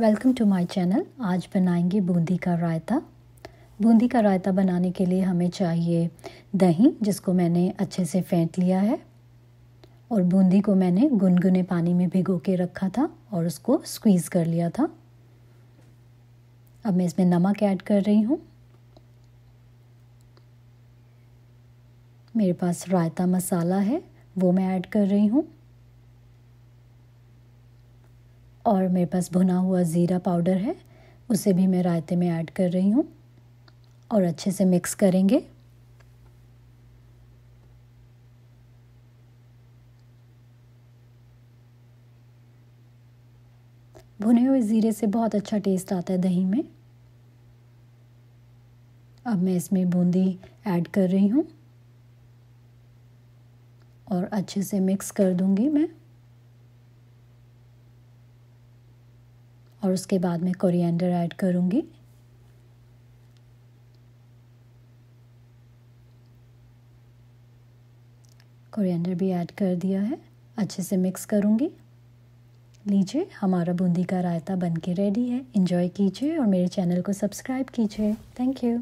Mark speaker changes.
Speaker 1: welcome to my channel आज बनाएंगे बूंदी का रायता बूंदी का रायता बनाने के लिए हमें चाहिए दही जिसको मैंने अच्छे से फेंट लिया है और बूंदी को मैंने गुनगुने पानी में भिगो के रखा था और उसको स्क्वीज़ कर लिया था अब मैं इसमें नमक ऐड कर रही हूँ मेरे पास रायता मसाला है वो मैं ऐड कर रही हूँ और मेरे पास भुना हुआ ज़ीरा पाउडर है उसे भी मैं रायते में ऐड कर रही हूँ और अच्छे से मिक्स करेंगे भुने हुए ज़ीरे से बहुत अच्छा टेस्ट आता है दही में अब मैं इसमें बूंदी ऐड कर रही हूँ और अच्छे से मिक्स कर दूँगी मैं और उसके बाद मैं कोरिएंडर ऐड करूँगी कोरिएंडर भी ऐड कर दिया है अच्छे से मिक्स करूँगी लीजिए हमारा बूंदी का रायता बन के रेडी है इन्जॉय कीजिए और मेरे चैनल को सब्सक्राइब कीजिए थैंक यू